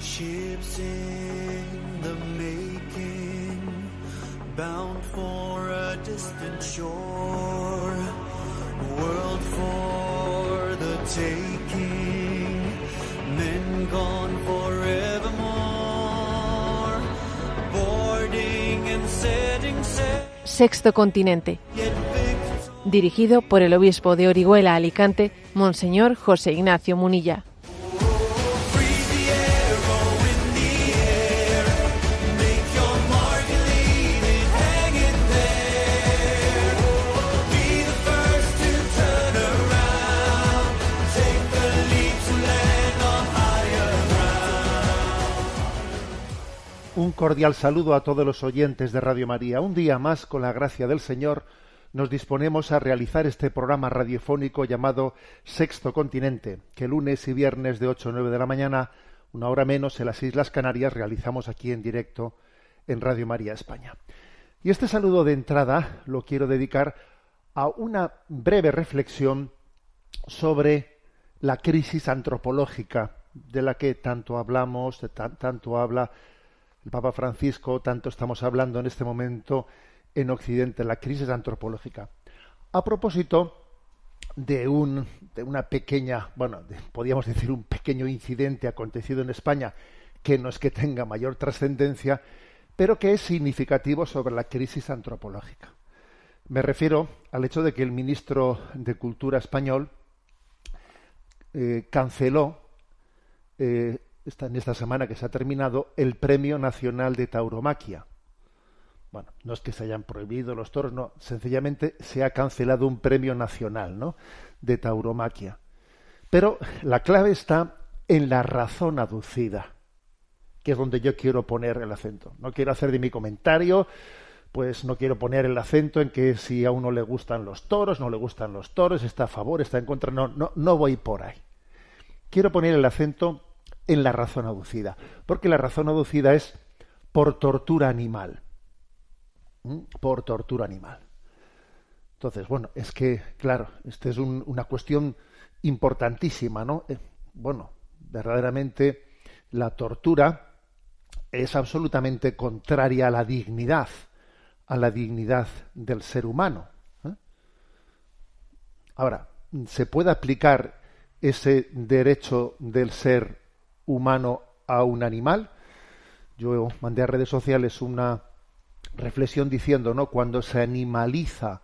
Ships in the making, bound for a distant shore, world for the taking, men gone forevermore, boarding and setting sail. Sexto Continente, dirigido por el obispo de Orihuela Alicante, Monseñor José Ignacio Munilla. Un cordial saludo a todos los oyentes de Radio María. Un día más, con la gracia del Señor, nos disponemos a realizar este programa radiofónico llamado Sexto Continente, que lunes y viernes de 8 a 9 de la mañana, una hora menos en las Islas Canarias, realizamos aquí en directo en Radio María España. Y este saludo de entrada lo quiero dedicar a una breve reflexión sobre la crisis antropológica de la que tanto hablamos, de tanto habla Papa Francisco, tanto estamos hablando en este momento en Occidente, la crisis antropológica. A propósito de, un, de una pequeña, bueno, podríamos decir un pequeño incidente acontecido en España, que no es que tenga mayor trascendencia, pero que es significativo sobre la crisis antropológica. Me refiero al hecho de que el ministro de Cultura español eh, canceló el... Eh, en esta semana que se ha terminado el Premio Nacional de Tauromaquia. Bueno, no es que se hayan prohibido los toros, no, sencillamente se ha cancelado un premio nacional, ¿no? de tauromaquia. Pero la clave está en la razón aducida, que es donde yo quiero poner el acento. No quiero hacer de mi comentario, pues no quiero poner el acento en que si a uno le gustan los toros, no le gustan los toros, está a favor, está en contra, no, no, no voy por ahí. Quiero poner el acento en la razón aducida, porque la razón aducida es por tortura animal, por tortura animal. Entonces, bueno, es que, claro, esta es una cuestión importantísima, ¿no? Eh, bueno, verdaderamente la tortura es absolutamente contraria a la dignidad, a la dignidad del ser humano. ¿eh? Ahora, ¿se puede aplicar ese derecho del ser humano a un animal. Yo mandé a redes sociales una reflexión diciendo, ¿no? Cuando se animaliza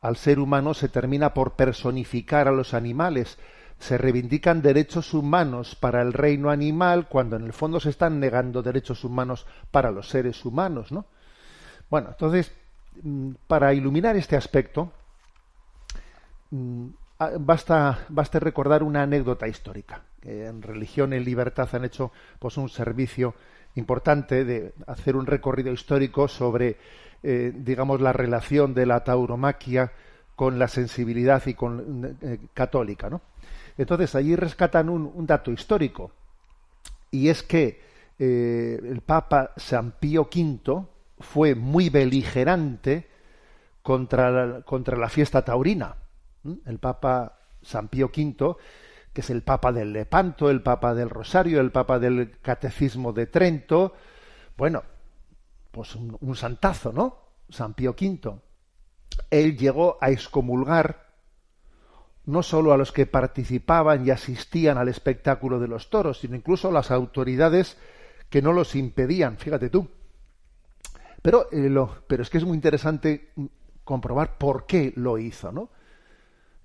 al ser humano se termina por personificar a los animales, se reivindican derechos humanos para el reino animal cuando en el fondo se están negando derechos humanos para los seres humanos, ¿no? Bueno, entonces mm, para iluminar este aspecto mm, ah, basta basta recordar una anécdota histórica en religión y libertad han hecho pues un servicio importante de hacer un recorrido histórico sobre eh, digamos la relación de la tauromaquia con la sensibilidad y con eh, católica ¿no? entonces allí rescatan un, dato histórico y es que eh, el papa san pío v fue muy beligerante contra la, contra la fiesta taurina el papa san pío v que es el Papa del Lepanto, el Papa del Rosario, el Papa del Catecismo de Trento. Bueno, pues un, santazo, ¿no? San Pío V. Él llegó a excomulgar no solo a los que participaban y asistían al espectáculo de los toros, sino incluso a las autoridades que no los impedían, fíjate tú. Pero, eh, pero es que es muy interesante comprobar por qué lo hizo, ¿no?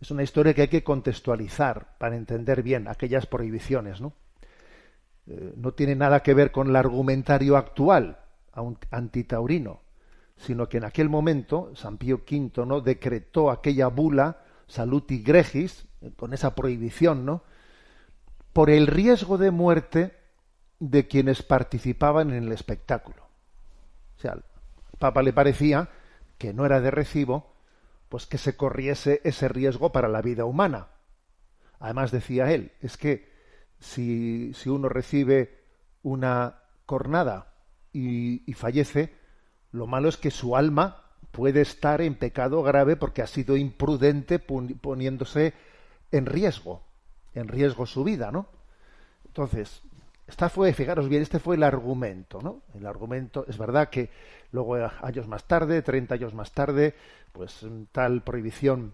es una historia que hay que contextualizar para entender bien aquellas prohibiciones. No, eh, no tiene nada que ver con el argumentario actual antitaurino, sino que en aquel momento San Pío V ¿no? decretó aquella bula Saluti Gregis, eh, con esa prohibición, ¿no? por el riesgo de muerte de quienes participaban en el espectáculo. O sea, al Papa le parecía que no era de recibo pues que se corriese ese riesgo para la vida humana. Además decía él, es que si, si uno recibe una cornada y, y fallece, lo malo es que su alma puede estar en pecado grave porque ha sido imprudente poniéndose en riesgo, en riesgo su vida, ¿no? Entonces, esta fue, fijaros bien, este fue el argumento, ¿no? El argumento, es verdad que luego eh, años más tarde, 30 años más tarde, pues mm, tal prohibición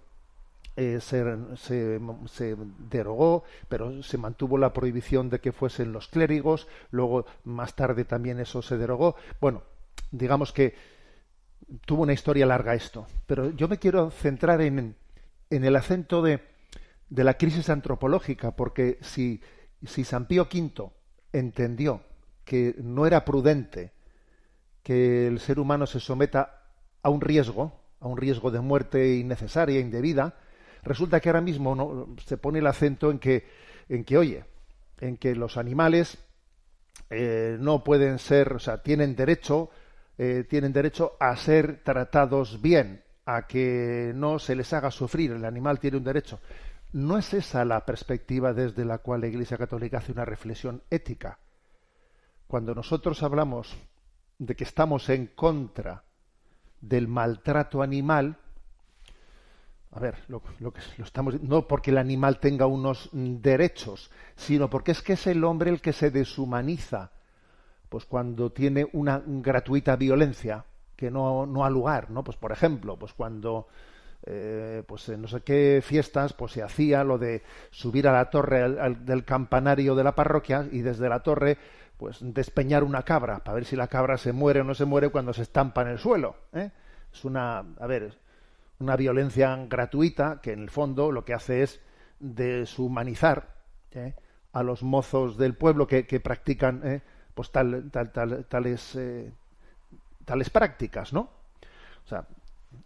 eh, mm, se, derogó, pero se mantuvo la prohibición de que fuesen los clérigos, luego más tarde también eso se derogó. Bueno, digamos que tuvo una historia larga esto, pero yo me quiero centrar en, el acento de, de la crisis antropológica, porque si, si San Pío V entendió que no era prudente que el ser humano se someta a un riesgo, a un riesgo de muerte innecesaria, indebida, resulta que ahora mismo no, se pone el acento en que, en que, oye, en que los animales eh, no pueden ser, o sea, tienen derecho, eh, tienen derecho a ser tratados bien, a que no se les haga sufrir. El animal tiene un derecho. No es esa la perspectiva desde la cual la Iglesia Católica hace una reflexión ética. Cuando nosotros hablamos de que estamos en contra del maltrato animal, a ver, lo, que lo estamos no porque el animal tenga unos derechos, sino porque es que es el hombre el que se deshumaniza, pues cuando tiene una gratuita violencia que no, no ha lugar, ¿no? Pues por ejemplo, pues cuando eh, pues en eh, no sé qué fiestas, pues se hacía lo de subir a la torre del campanario de la parroquia y desde la torre, pues despeñar una cabra para ver si la cabra se muere o no se muere cuando se estampa en el suelo. ¿eh? Es una, a ver, una violencia gratuita que en el fondo lo que hace es deshumanizar a los mozos del pueblo que, practican pues tales, tales prácticas, ¿no? O sea,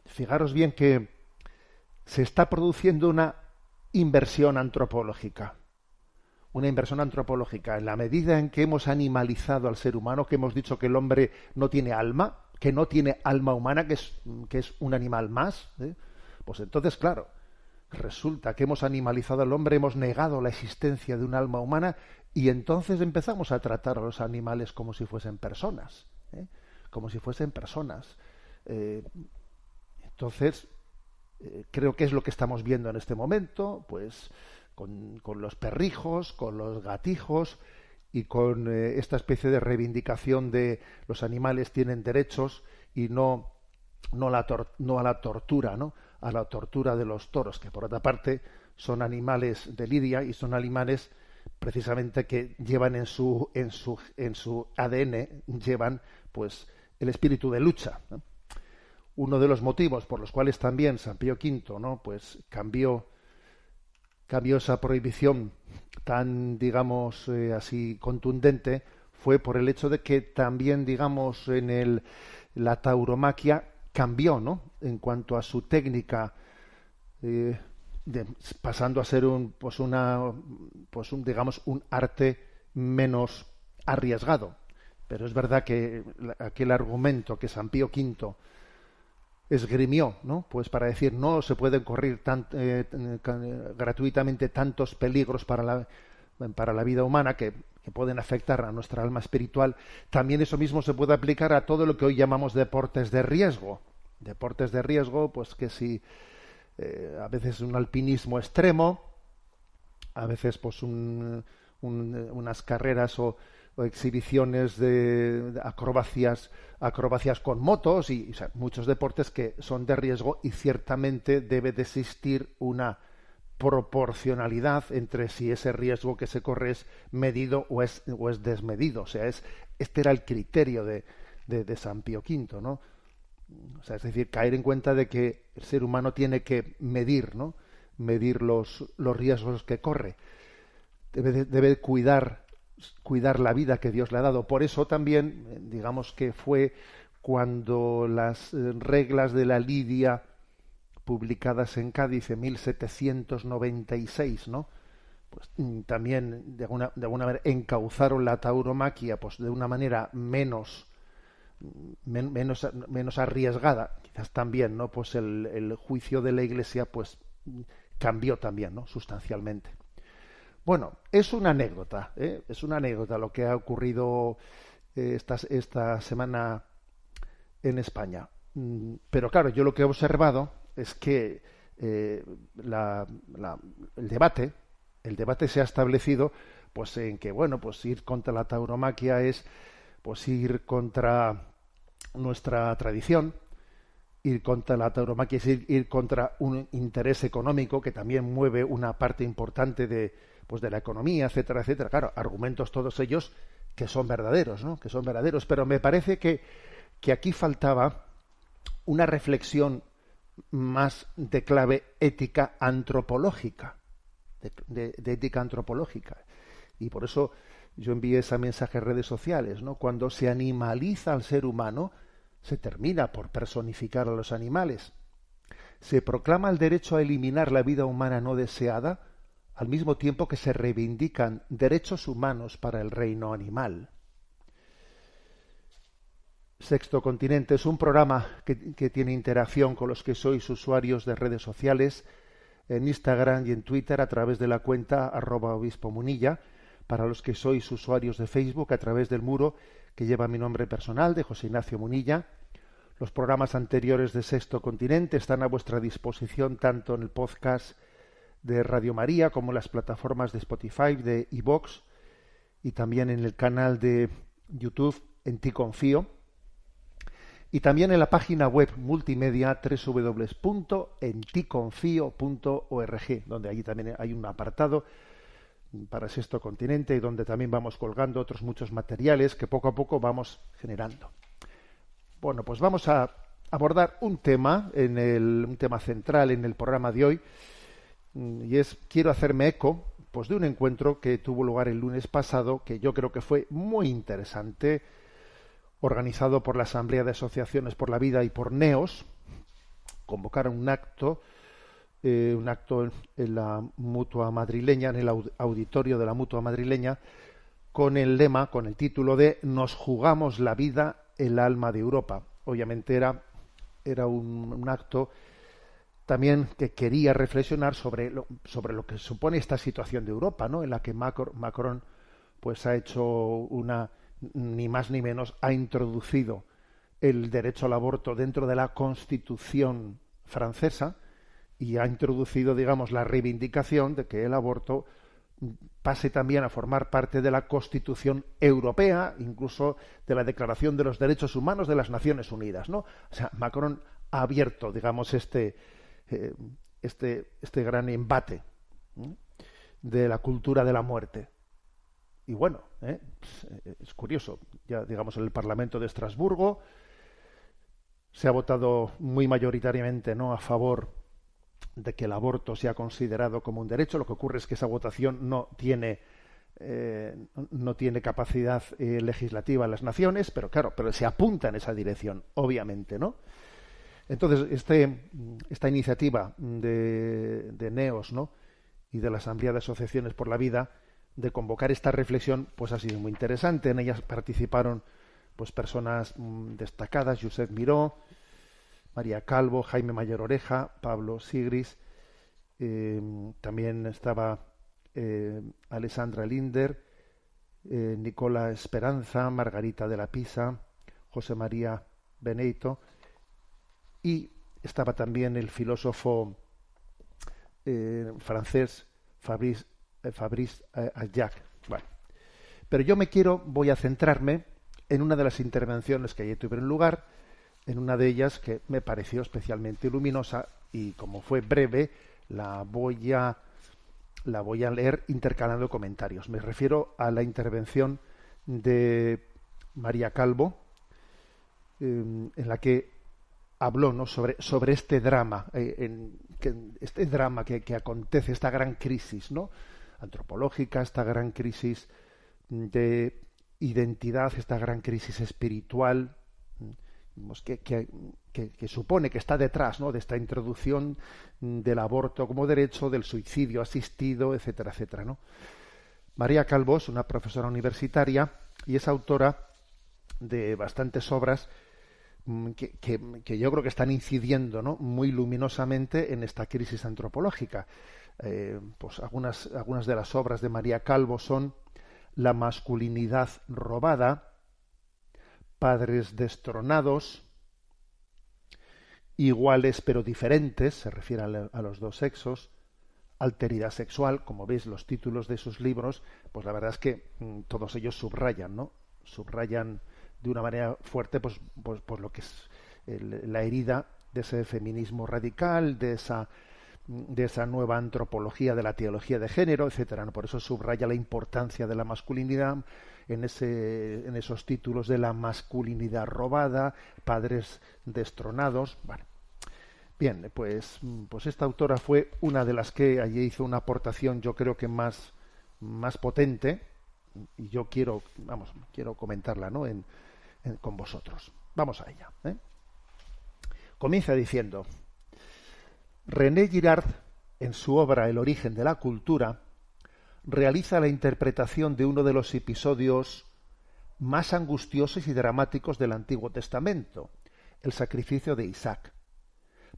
fijaros bien que se está produciendo una inversión antropológica. Una inversión antropológica. En la medida en que hemos animalizado al ser humano, que hemos dicho que el hombre no tiene alma, que no tiene alma humana, que es, que es un animal más, ¿eh? pues entonces, claro, resulta que hemos animalizado al hombre, hemos negado la existencia de un alma humana y entonces empezamos a tratar a los animales como si fuesen personas, ¿eh? como si fuesen personas. Eh, entonces, eh, creo que es lo que estamos viendo en este momento, pues con, los perrijos, con los gatijos y con eh, esta especie de reivindicación de los animales tienen derechos y no, no, la a la tortura, ¿no? a la tortura de los toros, que por otra parte son animales de lidia y son animales precisamente que llevan en su en su en su ADN llevan pues el espíritu de lucha ¿no? uno de los motivos por los cuales también San Pío V ¿no? pues cambió, cambió esa prohibición tan, digamos, eh, así contundente, fue por el hecho de que también, digamos, en el, la tauromaquia cambió, ¿no? En cuanto a su técnica, eh, de, pasando a ser un, pues una, pues un, digamos, un arte menos arriesgado. Pero es verdad que aquel argumento que San Pío V esgrimió, ¿no? Pues para decir no se pueden correr eh, eh, gratuitamente tantos peligros para la, para la vida humana que, pueden afectar a nuestra alma espiritual. También eso mismo se puede aplicar a todo lo que hoy llamamos deportes de riesgo. Deportes de riesgo, pues que si eh, a veces un alpinismo extremo, a veces pues unas carreras o exhibiciones de acrobacias, acrobacias con motos y, muchos deportes que son de riesgo y ciertamente debe de existir una proporcionalidad entre si ese riesgo que se corre es medido o es, desmedido. O sea, es, este era el criterio de, de, San Pío V, ¿no? es decir, caer en cuenta de que el ser humano tiene que medir, ¿no? Medir los, los riesgos que corre. Debe, debe cuidar cuidar la vida que Dios le ha dado. Por eso también, eh, digamos que fue cuando las eh, reglas de la Lidia publicadas en Cádiz en 1796, ¿no? Pues mm, también de alguna, de alguna manera encauzaron la tauromaquia pues de una manera menos mm, menos menos arriesgada, quizás también, ¿no? Pues el, el juicio de la Iglesia pues mm, cambió también, ¿no? sustancialmente. Bueno, es una anécdota, ¿eh? es una anécdota lo que ha ocurrido eh, esta, esta semana en España. Mm, pero claro, yo lo que he observado es que eh, el debate, el debate se ha establecido, pues en que bueno, pues ir contra la tauromaquia es, pues ir contra nuestra tradición, ir contra la tauromaquia es ir contra un interés económico que también mueve una parte importante de, pues de la economía, etcétera, etcétera. Claro, argumentos todos ellos que son verdaderos, ¿no? Que son verdaderos, pero me parece que, aquí faltaba una reflexión más de clave ética antropológica, de, ética antropológica. Y por eso yo envié ese mensaje a redes sociales, ¿no? Cuando se animaliza al ser humano, se termina por personificar a los animales. Se proclama el derecho a eliminar la vida humana no deseada, al mismo tiempo que se reivindican derechos humanos para el reino animal. Sexto Continente es un programa que, tiene interacción con los que sois usuarios de redes sociales en Instagram y en Twitter a través de la cuenta obispo munilla, para los que sois usuarios de Facebook a través del muro que lleva mi nombre personal de José Ignacio Munilla. Los programas anteriores de Sexto Continente están a vuestra disposición tanto en el podcast de Radio María, como las plataformas de Spotify, de iVox y también en el canal de YouTube En Ti Confío. Y también en la página web multimedia www.enticonfio.org, donde allí también hay un apartado para Sexto Continente y donde también vamos colgando otros muchos materiales que poco a poco vamos generando. Bueno, pues vamos a abordar un tema, en el, un tema central en el programa de hoy, y es quiero hacerme eco pues de un encuentro que tuvo lugar el lunes pasado que yo creo que fue muy interesante organizado por la Asamblea de Asociaciones por la Vida y por NEOS convocaron un acto eh, un acto en la mutua madrileña en el auditorio de la mutua madrileña con el lema con el título de nos jugamos la vida el alma de Europa obviamente era era un acto también que quería reflexionar sobre lo, sobre lo que supone esta situación de Europa, ¿no? En la que Macron, pues ha hecho una ni más ni menos ha introducido el derecho al aborto dentro de la Constitución francesa y ha introducido, digamos, la reivindicación de que el aborto pase también a formar parte de la Constitución europea, incluso de la Declaración de los Derechos Humanos de las Naciones Unidas, ¿no? O sea, Macron ha abierto, digamos, este eh, este, este gran embate de la cultura de la muerte. Y bueno, ¿eh? pues, es curioso, ya digamos en el Parlamento de Estrasburgo se ha votado muy mayoritariamente no a favor de que el aborto sea considerado como un derecho. Lo que ocurre es que esa votación no tiene eh, no tiene capacidad legislativa en las naciones, pero claro, pero se apunta en esa dirección, obviamente, ¿no? Entonces, este, esta iniciativa de, NEOS ¿no? y de la Asamblea de Asociaciones por la Vida de convocar esta reflexión, pues ha sido muy interesante. En ellas participaron pues, personas mm, destacadas, Josep Miró, María Calvo, Jaime Mayor Oreja, Pablo Sigris, eh, también estaba eh, Alessandra Linder, eh, Nicola Esperanza, Margarita de la Pisa, José María Beneito, y estaba también el filósofo eh, francés Fabrice, eh, Fabrice eh, Ajac. pero yo me quiero, voy a centrarme en una de las intervenciones que ayer tuvieron lugar, en una de ellas que me pareció especialmente luminosa y como fue breve, la voy a, la voy a leer intercalando comentarios. Me refiero a la intervención de María Calvo, em, en la que habló sobre, sobre este drama, eh, en, que, este drama que, que, acontece, esta gran crisis ¿no? antropológica, esta gran crisis de identidad, esta gran crisis espiritual, que, que, supone que está detrás ¿no? de esta introducción del aborto como derecho, del suicidio asistido, etcétera, etcétera. ¿no? María Calvo es una profesora universitaria y es autora de bastantes obras Mm, que, yo creo que están incidiendo muy luminosamente en esta crisis antropológica. Eh, pues algunas, algunas de las obras de María Calvo son La masculinidad robada, Padres destronados, Iguales pero diferentes, se refiere a, los dos sexos, alteridad sexual, como veis los títulos de sus libros, pues la verdad es que mm, todos ellos subrayan, ¿no? Subrayan de una manera fuerte pues, pues, lo que es la herida de ese feminismo radical, de esa, de esa nueva antropología de la teología de género, etcétera. Por eso subraya la importancia de la masculinidad en, ese, en esos títulos de la masculinidad robada, padres destronados. Bien, pues, pues esta autora fue una de las que allí hizo una aportación, yo creo que más, más potente, y yo quiero, vamos, quiero comentarla, ¿no? En, con vosotros. Vamos a ella. ¿eh? Comienza diciendo, René Girard, en su obra El origen de la cultura, realiza la interpretación de uno de los episodios más angustiosos y dramáticos del Antiguo Testamento, el sacrificio de Isaac.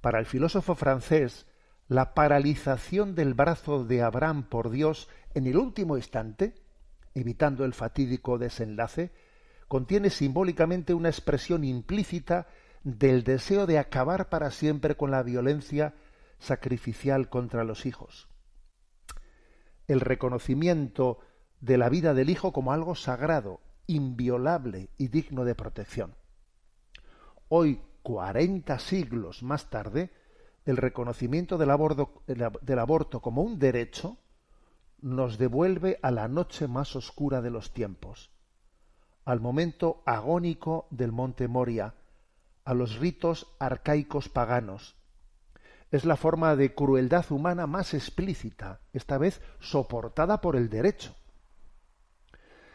Para el filósofo francés, la paralización del brazo de Abraham por Dios en el último instante, evitando el fatídico desenlace, contiene simbólicamente una expresión implícita del deseo de acabar para siempre con la violencia sacrificial contra los hijos. El reconocimiento de la vida del hijo como algo sagrado, inviolable y digno de protección. Hoy, cuarenta siglos más tarde, el reconocimiento del aborto como un derecho nos devuelve a la noche más oscura de los tiempos al momento agónico del monte Moria, a los ritos arcaicos paganos. Es la forma de crueldad humana más explícita, esta vez soportada por el derecho.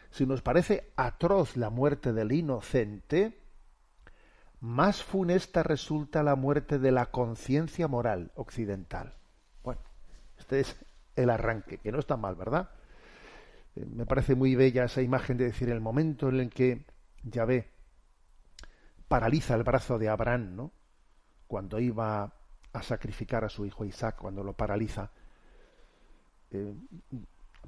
Si nos parece atroz la muerte del inocente, más funesta resulta la muerte de la conciencia moral occidental. Bueno, este es el arranque, que no está mal, ¿verdad? Eh, me parece muy bella esa imagen de decir el momento en el que Yahvé paraliza el brazo de Abraham, ¿no? Cuando iba a sacrificar a su hijo Isaac, cuando lo paraliza. Eh,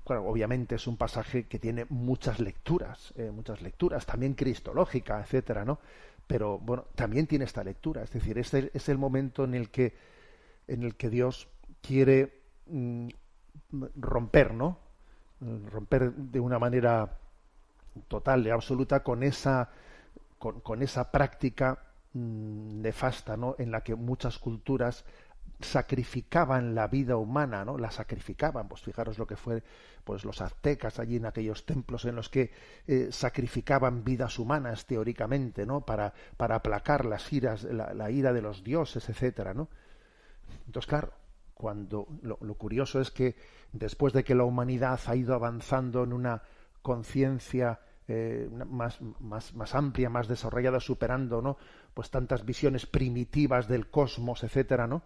claro, obviamente es un pasaje que tiene muchas lecturas, eh, muchas lecturas, también cristológica, etcétera, ¿no? Pero bueno, también tiene esta lectura, es decir, es el, es el momento en el que en el que Dios quiere mm, romper, ¿no? romper de una manera total y absoluta con esa con, esa práctica mm, nefasta ¿no? en la que muchas culturas sacrificaban la vida humana, ¿no? La sacrificaban. Pues fijaros lo que fue, pues los aztecas allí en aquellos templos en los que eh, sacrificaban vidas humanas teóricamente, ¿no? Para para aplacar las iras, la, ira de los dioses, etcétera, ¿no? Entonces, claro, cuando lo, curioso es que después de que la humanidad ha ido avanzando en una conciencia eh, más, más, amplia, más desarrollada, superando, ¿no? Pues tantas visiones primitivas del cosmos, etcétera, ¿no?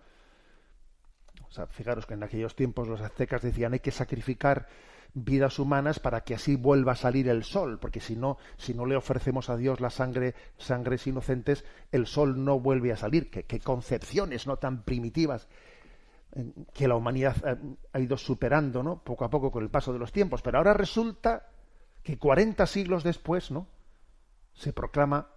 O sea, fijaros que en aquellos tiempos los aztecas decían hay que sacrificar vidas humanas para que así vuelva a salir el sol, porque si no, si no le ofrecemos a Dios la sangre, sangres inocentes, el sol no vuelve a salir. qué concepciones no tan primitivas que la humanidad ha ido superando, ¿no? Poco a poco con el paso de los tiempos. Pero ahora resulta que 40 siglos después, ¿no? Se proclama,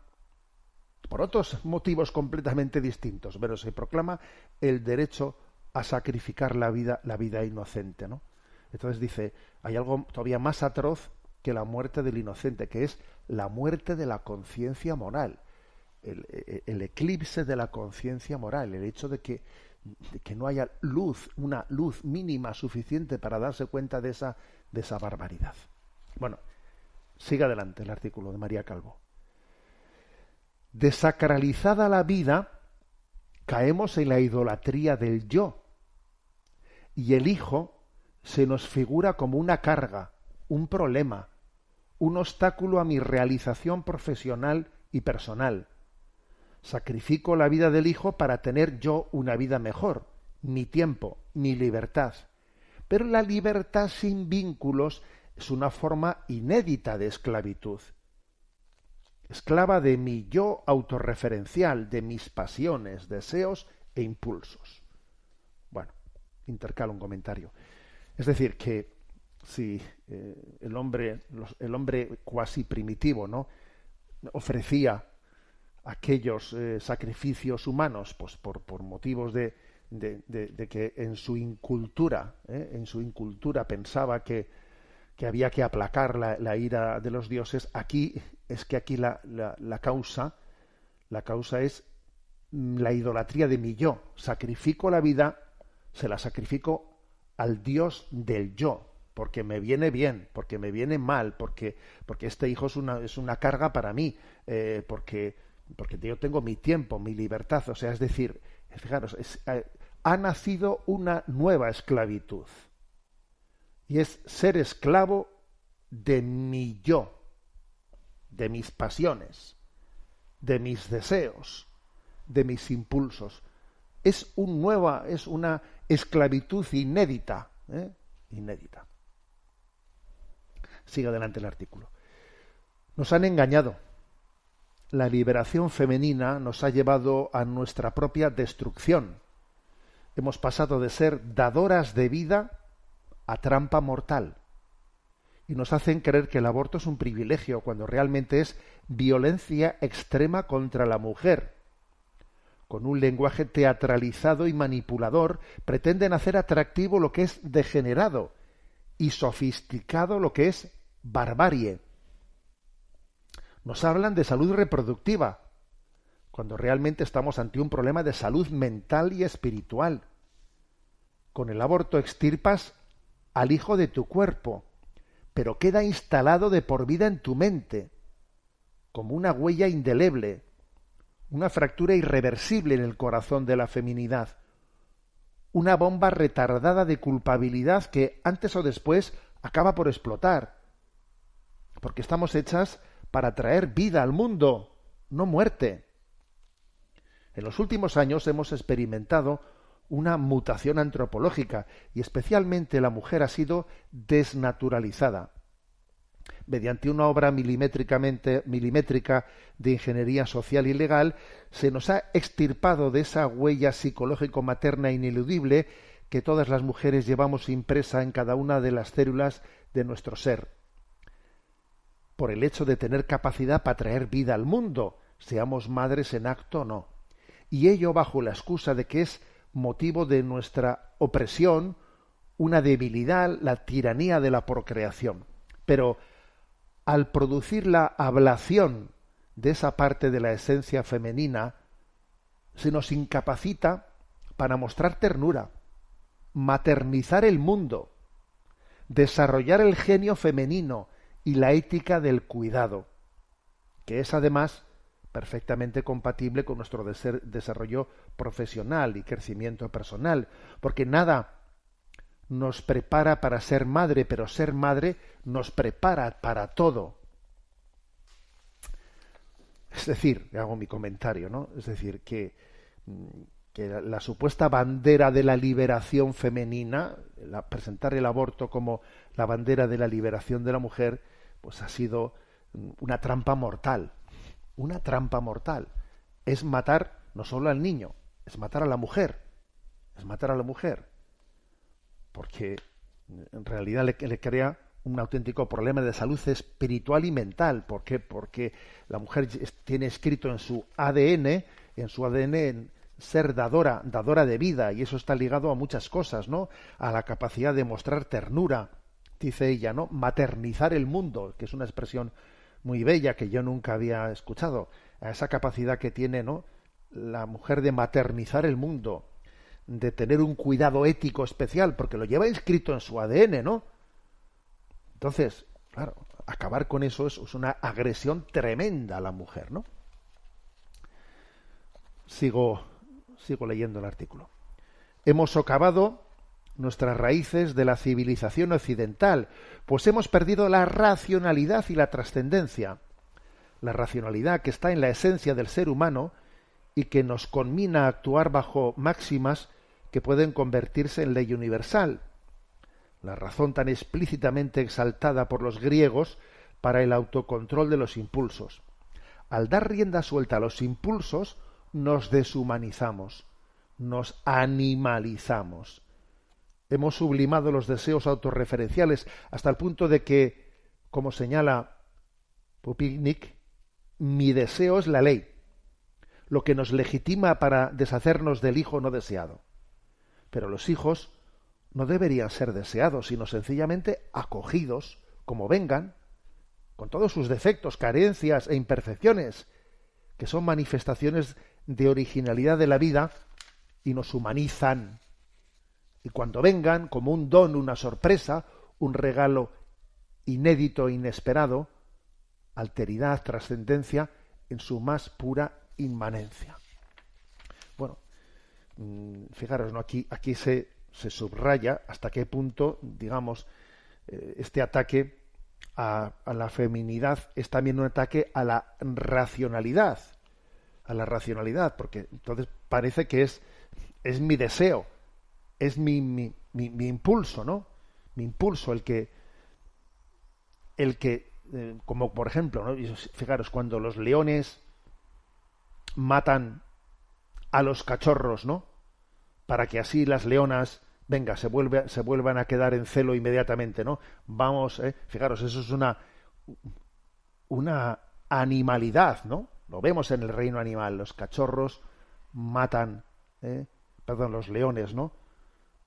por otros motivos completamente distintos, pero se proclama el derecho a sacrificar la vida, la vida inocente, ¿no? Entonces dice, hay algo todavía más atroz que la muerte del inocente, que es la muerte de la conciencia moral. el, e, e, eclipse de la conciencia moral, el hecho de que que no haya luz, una luz mínima suficiente para darse cuenta de esa, barbaridad. Bueno, sigue adelante el artículo de María Calvo. Desacralizada la vida, caemos en la idolatría del yo. Y el hijo se nos figura como una carga, un problema, un obstáculo a mi realización profesional y personal Sacrifico la vida del Hijo para tener yo una vida mejor, mi tiempo, mi libertad. Pero la libertad sin vínculos es una forma inédita de esclavitud. Esclava de mi yo autorreferencial, de mis pasiones, deseos e impulsos. Bueno, intercalo un comentario. Es decir, que si eh, el hombre, el hombre cuasi primitivo, ¿no? ofrecía aquellos eh, sacrificios humanos, pues por, motivos de, que en su incultura, eh, en su incultura pensaba que, había que aplacar la, ira de los dioses, aquí es que aquí la, la, causa, la causa es mm, la idolatría de mi yo. Sacrifico la vida, se la sacrifico al Dios del yo, porque me viene bien, porque me viene mal, porque, porque este hijo es una, es una carga para mí, eh, porque porque yo tengo mi tiempo, mi libertad, o sea, es decir, fijaros, eh, ha nacido una nueva esclavitud, y es ser esclavo de mi yo, de mis pasiones, de mis deseos, de mis impulsos. Es un nueva, es una esclavitud inédita, ¿eh? inédita. Sigue adelante el artículo. Nos han engañado, la liberación femenina nos ha llevado a nuestra propia destrucción. Hemos pasado de ser dadoras de vida a trampa mortal. Y nos hacen creer que el aborto es un privilegio cuando realmente es violencia extrema contra la mujer. Con un lenguaje teatralizado y manipulador pretenden hacer atractivo lo que es degenerado y sofisticado lo que es barbarie nos hablan de salud reproductiva, cuando realmente estamos ante un problema de salud mental y espiritual. Con el aborto extirpas al hijo de tu cuerpo, pero queda instalado de por vida en tu mente, como una huella indeleble, una fractura irreversible en el corazón de la feminidad, una bomba retardada de culpabilidad que antes o después acaba por explotar, porque estamos hechas para traer vida al mundo, no muerte. En los últimos años hemos experimentado una mutación antropológica y especialmente la mujer ha sido desnaturalizada. Mediante una obra milimétricamente, milimétrica de ingeniería social y legal, se nos ha extirpado de esa huella psicológico-materna ineludible que todas las mujeres llevamos impresa en cada una de las células de nuestro ser por el hecho de tener capacidad para traer vida al mundo, seamos madres en acto o no. Y ello bajo la excusa de que es motivo de nuestra opresión, una debilidad, la tiranía de la procreación. Pero al producir la ablación de esa parte de la esencia femenina, se nos incapacita para mostrar ternura, maternizar el mundo, desarrollar el genio femenino, y la ética del cuidado, que es además perfectamente compatible con nuestro desarrollo profesional y crecimiento personal, porque nada nos prepara para ser madre, pero ser madre nos prepara para todo. Es decir, hago mi comentario, ¿no? Es decir, que, mm, la, supuesta bandera de la liberación femenina, presentar el aborto como la bandera de la liberación de la mujer, pues ha sido una trampa mortal. Una trampa mortal. Es matar no solo al niño, es matar a la mujer. Es matar a la mujer. Porque en realidad le, crea un auténtico problema de salud espiritual y mental. ¿Por qué? Porque la mujer tiene escrito en su ADN, en su ADN, ser dadora, dadora de vida, y eso está ligado a muchas cosas, ¿no? A la capacidad de mostrar ternura, dice ella, ¿no? Maternizar el mundo, que es una expresión muy bella que yo nunca había escuchado, a esa capacidad que tiene, ¿no? La mujer de maternizar el mundo, de tener un cuidado ético especial, porque lo lleva inscrito en su ADN, ¿no? Entonces, claro, acabar con eso es, una agresión tremenda a la mujer, ¿no? Sigo, sigo leyendo el artículo. Hemos acabado nuestras raíces de la civilización occidental, pues hemos perdido la racionalidad y la trascendencia. La racionalidad que está en la esencia del ser humano y que nos conmina a actuar bajo máximas que pueden convertirse en ley universal. La razón tan explícitamente exaltada por los griegos para el autocontrol de los impulsos. Al dar rienda suelta a los impulsos, nos deshumanizamos, nos animalizamos hemos sublimado los deseos autorreferenciales hasta el punto de que, como señala Pupinik, mi deseo es la ley, lo que nos legitima para deshacernos del hijo no deseado. Pero los hijos no deberían ser deseados, sino sencillamente acogidos, como vengan, con todos sus defectos, carencias e imperfecciones, que son manifestaciones de originalidad de la vida y nos humanizan y cuando vengan, como un don, una sorpresa, un regalo inédito, inesperado, alteridad, trascendencia, en su más pura inmanencia. Bueno, mm, fijaros, ¿no? aquí, aquí se, se subraya hasta qué punto, digamos, eh, este ataque a, a, la feminidad es también un ataque a la racionalidad, a la racionalidad, porque entonces parece que es, es mi deseo, es mi, mi, mi, impulso, ¿no? Mi impulso, el que, el que, eh, como por ejemplo, ¿no? fijaros, cuando los leones matan a los cachorros, ¿no? Para que así las leonas, venga, se, vuelve, se vuelvan a quedar en celo inmediatamente, ¿no? Vamos, eh, fijaros, eso es una, una animalidad, ¿no? Lo vemos en el reino animal, los cachorros matan, eh, perdón, los leones, ¿no?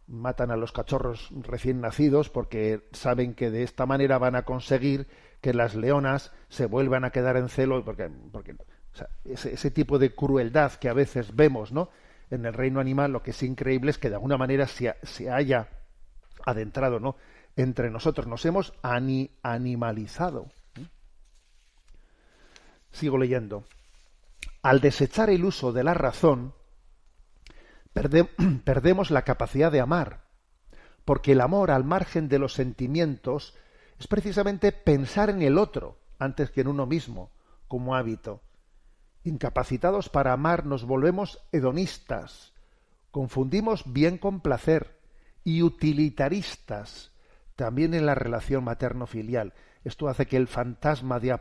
matan a los cachorros recién nacidos porque saben que de esta manera van a conseguir que las leonas se vuelvan a quedar en celo porque, ese, ese, tipo de crueldad que a veces vemos no en el reino animal lo que es increíble es que de alguna manera se, se haya adentrado no entre nosotros nos hemos animalizado sigo leyendo al desechar el uso de la razón perdemos la capacidad de amar, porque el amor al margen de los sentimientos es precisamente pensar en el otro antes que en uno mismo, como hábito. Incapacitados para amar nos volvemos hedonistas, confundimos bien con placer y utilitaristas también en la relación materno-filial. Esto hace que el fantasma de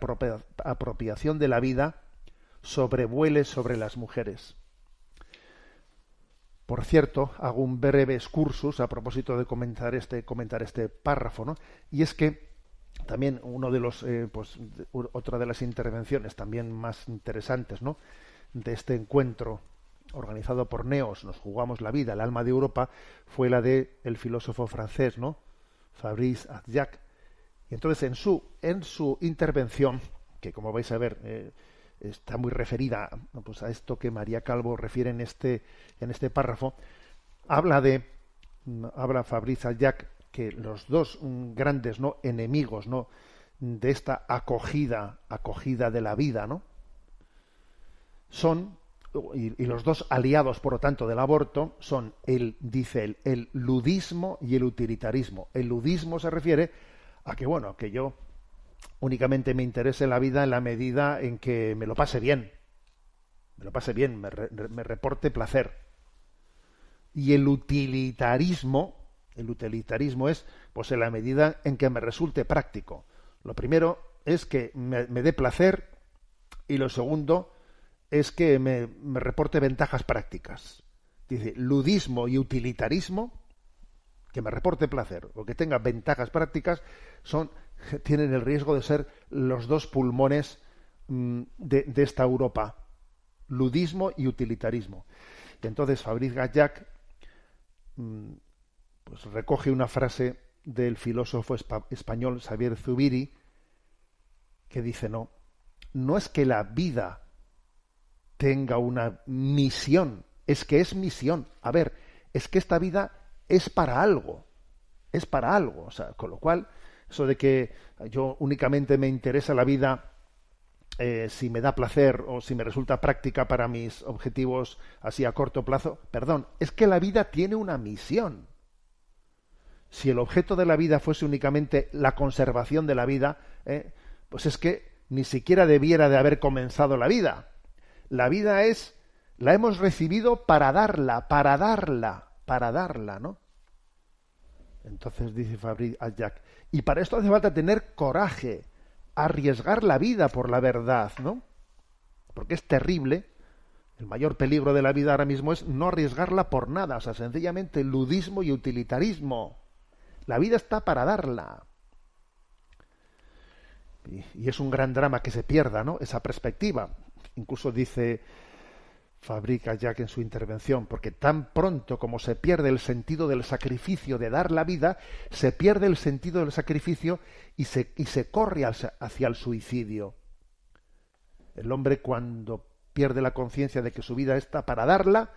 apropiación de la vida sobrevuele sobre las mujeres. Por cierto, hago un breve excursus a propósito de comentar este, comentar este párrafo, ¿no? Y es que también uno de los, eh, pues, otra de las intervenciones también más interesantes, ¿no? De este encuentro organizado por Neos, nos jugamos la vida, el alma de Europa, fue la de el filósofo francés, ¿no? Fabrice Adjac. Y entonces en su, en su intervención, que como vais a ver eh, está muy referida pues, a esto que María Calvo refiere en este, en este párrafo. Habla de, habla Fabrizia Jack, que los dos grandes ¿no? enemigos ¿no? de esta acogida, acogida de la vida, ¿no? son, y, los dos aliados, por lo tanto, del aborto, son el, dice él, el ludismo y el utilitarismo. El ludismo se refiere a que, bueno, que yo únicamente me interese la vida en la medida en que me lo pase bien, me lo pase bien, me, reporte placer. Y el utilitarismo, el utilitarismo es, pues, en la medida en que me resulte práctico. Lo primero es que me, dé placer y lo segundo es que me, me reporte ventajas prácticas. Dice, ludismo y utilitarismo, que me reporte placer o que tenga ventajas prácticas, son tienen el riesgo de ser los dos pulmones mm, de, esta Europa, ludismo y utilitarismo. Y entonces Fabriz Gajac mm, pues recoge una frase del filósofo español Xavier Zubiri que dice, no, no es que la vida tenga una misión, es que es misión. A ver, es que esta vida es para algo, es para algo, o sea, con lo cual eso de que yo únicamente me interesa la vida eh, si me da placer o si me resulta práctica para mis objetivos así a corto plazo. Perdón, es que la vida tiene una misión. Si el objeto de la vida fuese únicamente la conservación de la vida, eh, pues es que ni siquiera debiera de haber comenzado la vida. La vida es, la hemos recibido para darla, para darla, para darla, ¿no? Entonces dice a ah, Jack, y para esto hace falta tener coraje, arriesgar la vida por la verdad, ¿no? Porque es terrible. El mayor peligro de la vida ahora mismo es no arriesgarla por nada, o sea, sencillamente ludismo y utilitarismo. La vida está para darla. Y, es un gran drama que se pierda, ¿no? Esa perspectiva. Incluso dice fabrica Jack en su intervención, porque tan pronto como se pierde el sentido del sacrificio de dar la vida, se pierde el sentido del sacrificio y se, y se corre hacia el suicidio. El hombre cuando pierde la conciencia de que su vida está para darla,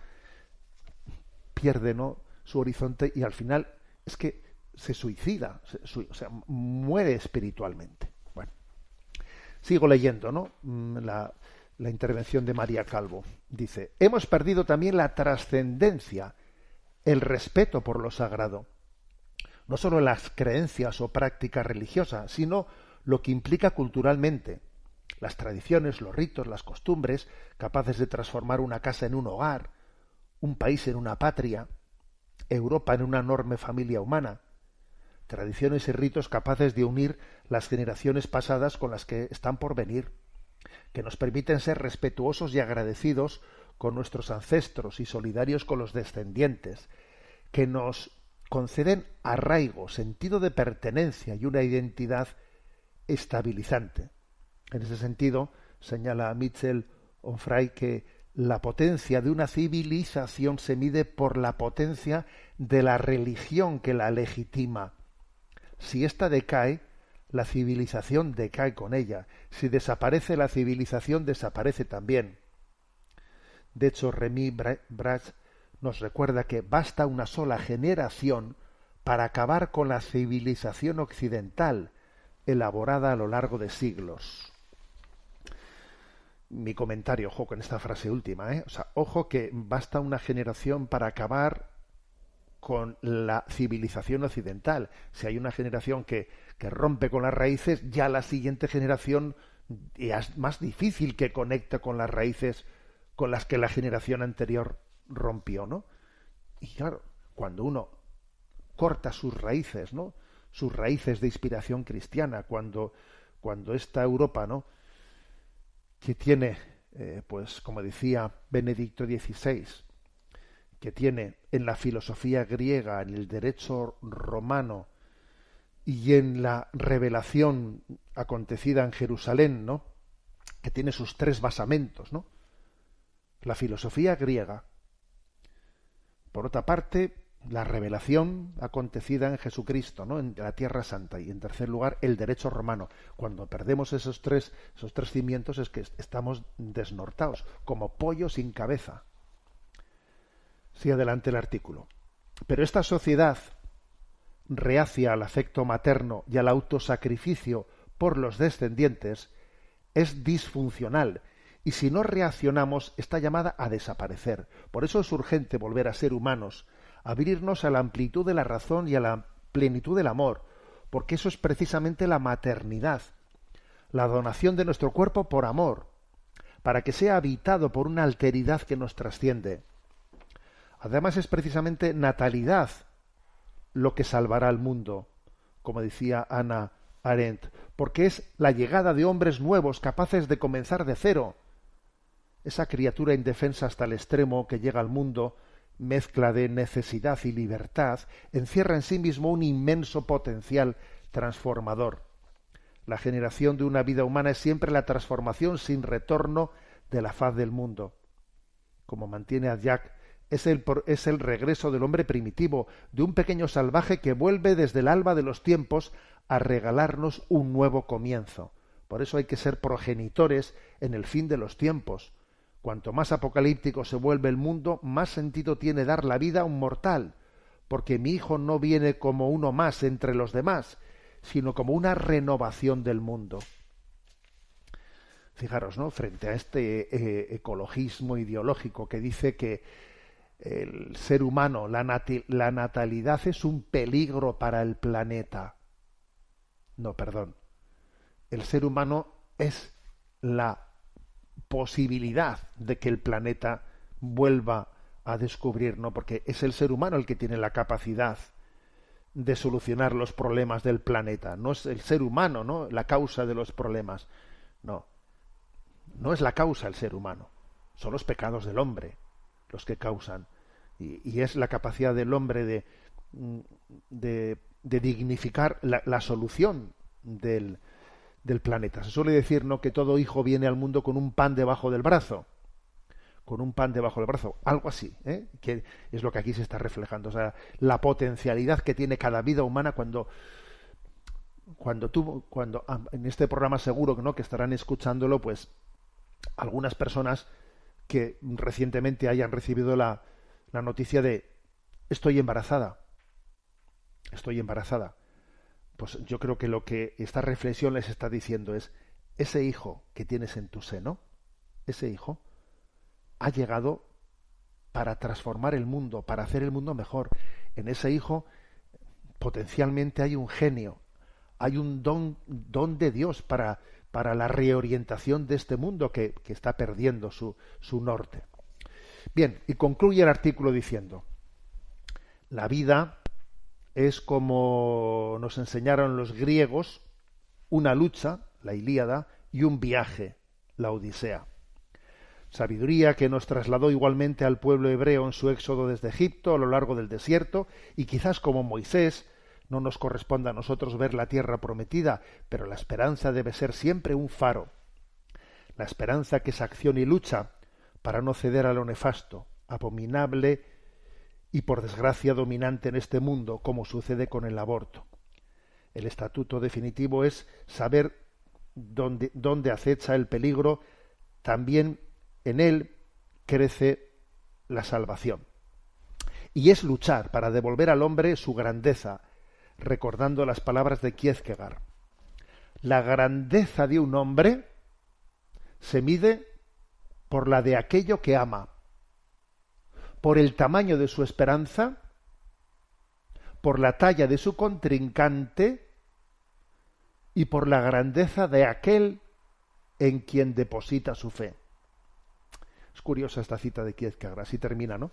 pierde ¿no? su horizonte y al final es que se suicida, o sea, muere espiritualmente. Bueno, sigo leyendo ¿no? Mm, la, la intervención de María Calvo. Dice, hemos perdido también la trascendencia, el respeto por lo sagrado, no solo las creencias o prácticas religiosas, sino lo que implica culturalmente, las tradiciones, los ritos, las costumbres, capaces de transformar una casa en un hogar, un país en una patria, Europa en una enorme familia humana, tradiciones y ritos capaces de unir las generaciones pasadas con las que están por venir que nos permiten ser respetuosos y agradecidos con nuestros ancestros y solidarios con los descendientes, que nos conceden arraigo, sentido de pertenencia y una identidad estabilizante. En ese sentido, señala Mitchell Onfray que la potencia de una civilización se mide por la potencia de la religión que la legitima. Si ésta decae, la civilización decae con ella. Si desaparece la civilización, desaparece también. De hecho, Remy Brach nos recuerda que basta una sola generación para acabar con la civilización occidental, elaborada a lo largo de siglos. Mi comentario, ojo con esta frase última, ¿eh? O sea, ojo que basta una generación para acabar con la civilización occidental. Si hay una generación que, rompe con las raíces, ya la siguiente generación es más difícil que conecte con las raíces con las que la generación anterior rompió, ¿no? Y claro, cuando uno corta sus raíces, ¿no? Sus raíces de inspiración cristiana, cuando, cuando esta Europa, ¿no? Que tiene, eh, pues, como decía Benedicto XVI, que tiene en la filosofía griega, en el derecho romano y en la revelación acontecida en Jerusalén, ¿no? que tiene sus tres basamentos, ¿no? La filosofía griega. Por otra parte, la revelación acontecida en Jesucristo, ¿no? en la Tierra Santa, y en tercer lugar, el derecho romano. Cuando perdemos esos tres, esos tres cimientos es que estamos desnortados, como pollo sin cabeza si adelante el artículo. Pero esta sociedad reacia al afecto materno y al autosacrificio por los descendientes es disfuncional y si no reaccionamos está llamada a desaparecer. Por eso es urgente volver a ser humanos, abrirnos a la amplitud de la razón y a la plenitud del amor, porque eso es precisamente la maternidad, la donación de nuestro cuerpo por amor, para que sea habitado por una alteridad que nos trasciende. Además es precisamente natalidad lo que salvará al mundo, como decía Anna Arendt, porque es la llegada de hombres nuevos capaces de comenzar de cero. Esa criatura indefensa hasta el extremo que llega al mundo, mezcla de necesidad y libertad, encierra en sí mismo un inmenso potencial transformador. La generación de una vida humana es siempre la transformación sin retorno de la faz del mundo. Como mantiene a Jack es el, regreso del hombre primitivo, de un pequeño salvaje que vuelve desde el alba de los tiempos a regalarnos un nuevo comienzo. Por eso hay que ser progenitores en el fin de los tiempos. Cuanto más apocalíptico se vuelve el mundo, más sentido tiene dar la vida a un mortal, porque mi hijo no viene como uno más entre los demás, sino como una renovación del mundo. Fijaros, ¿no? Frente a este eh, ecologismo ideológico que dice que el ser humano, la, natalidad es un peligro para el planeta. No, perdón. El ser humano es la posibilidad de que el planeta vuelva a descubrir, ¿no? Porque es el ser humano el que tiene la capacidad de solucionar los problemas del planeta. No es el ser humano, ¿no? La causa de los problemas. No. No es la causa el ser humano. Son los pecados del hombre los que causan. Y, es la capacidad del hombre de, mm, de, dignificar la, solución del, del, planeta. Se suele decir ¿no? que todo hijo viene al mundo con un pan debajo del brazo. Con un pan debajo del brazo, algo así, ¿eh? que es lo que aquí se está reflejando. O sea, la potencialidad que tiene cada vida humana cuando, cuando tú, cuando en este programa seguro que no, que estarán escuchándolo, pues algunas personas que recientemente hayan recibido la, la noticia de estoy embarazada. Estoy embarazada. Pues yo creo que lo que esta reflexión les está diciendo es ese hijo que tienes en tu seno, ese hijo, ha llegado para transformar el mundo, para hacer el mundo mejor. En ese hijo potencialmente hay un genio, hay un don, don de Dios para para la reorientación de este mundo que, está perdiendo su, su norte. Bien, y concluye el artículo diciendo, la vida es como nos enseñaron los griegos, una lucha, la Ilíada, y un viaje, la Odisea. Sabiduría que nos trasladó igualmente al pueblo hebreo en su éxodo desde Egipto a lo largo del desierto, y quizás como Moisés no nos corresponde a nosotros ver la tierra prometida, pero la esperanza debe ser siempre un faro. La esperanza que es acción y lucha para no ceder a lo nefasto, abominable y por desgracia dominante en este mundo, como sucede con el aborto. El estatuto definitivo es saber dónde, dónde acecha el peligro, también en él crece la salvación. Y es luchar para devolver al hombre su grandeza, recordando las palabras de Kierkegaard. La grandeza de un hombre se mide por la de aquello que ama, por el tamaño de su esperanza, por la talla de su contrincante y por la grandeza de aquel en quien deposita su fe. Es curiosa esta cita de Kiezkegar. así termina, ¿no?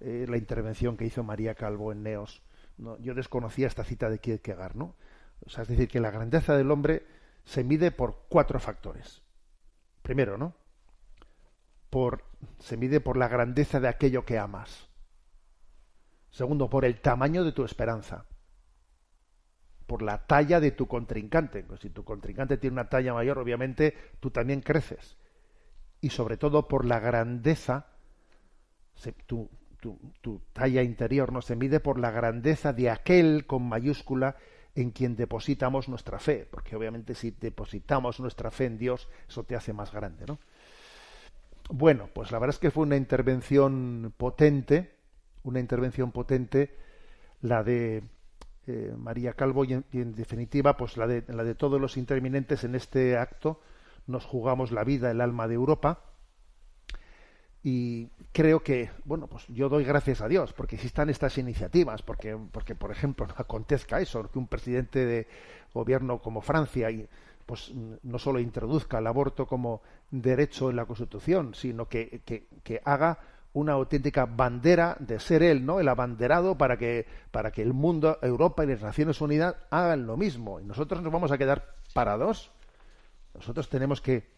Eh, la intervención que hizo María Calvo en Neos yo desconocía esta cita de Kierkegaard, ¿no? O sea, es decir, que la grandeza del hombre se mide por cuatro factores. Primero, ¿no? Por, se mide por la grandeza de aquello que amas. Segundo, por el tamaño de tu esperanza. Por la talla de tu contrincante. Pues si tu contrincante tiene una talla mayor, obviamente tú también creces. Y sobre todo por la grandeza, se, tu, talla interior no se mide por la grandeza de aquel con mayúscula en quien depositamos nuestra fe, porque obviamente si depositamos nuestra fe en Dios, eso te hace más grande, ¿no? Bueno, pues la verdad es que fue una intervención potente, una intervención potente, la de eh, María Calvo y en, definitiva, pues la de, la de todos los interminentes en este acto, nos jugamos la vida, el alma de Europa, y creo que, bueno, pues yo doy gracias a Dios porque existan estas iniciativas, porque, porque por ejemplo, no acontezca eso, que un presidente de gobierno como Francia y, pues no solo introduzca el aborto como derecho en la Constitución, sino que, haga una auténtica bandera de ser él, ¿no? El abanderado para que, para que el mundo, Europa y las Naciones Unidas hagan lo mismo. Y nosotros nos vamos a quedar parados. Nosotros tenemos que,